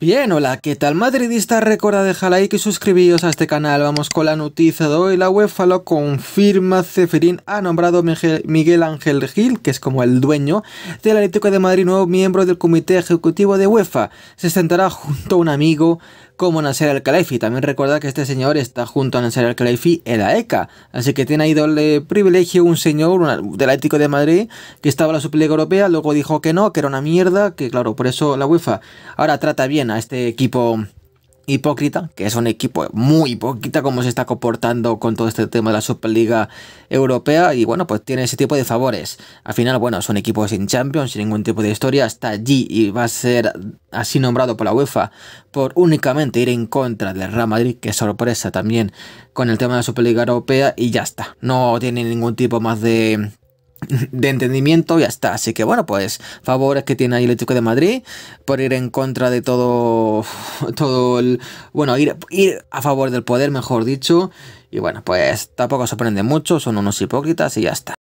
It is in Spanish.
Bien, hola, ¿qué tal madridista? Recuerda dejar like y suscribiros a este canal. Vamos con la noticia de hoy. La UEFA lo confirma. Ceferín ha nombrado Miguel Ángel Gil, que es como el dueño del Atlético de Madrid, nuevo miembro del comité ejecutivo de UEFA. Se sentará junto a un amigo como Nasser al-Khalifi. También recuerda que este señor está junto a Nasser al-Khalifi en la ECA, así que tiene ahí doble privilegio un señor del Atlético de Madrid que estaba en la Superliga Europea, luego dijo que no, que era una mierda, que claro, por eso la UEFA ahora trata bien a este equipo hipócrita, que es un equipo muy hipócrita como se está comportando con todo este tema de la Superliga Europea y bueno, pues tiene ese tipo de favores. Al final, bueno, son equipos sin Champions, sin ningún tipo de historia, está allí y va a ser así nombrado por la UEFA por únicamente ir en contra del Real Madrid, que sorpresa también con el tema de la Superliga Europea y ya está. No tiene ningún tipo más de de entendimiento, ya está. Así que bueno, pues favores que tiene ahí el Atlético de Madrid por ir en contra de todo, todo el, bueno, ir, ir a favor del poder, mejor dicho. Y bueno, pues tampoco sorprende mucho, son unos hipócritas y ya está.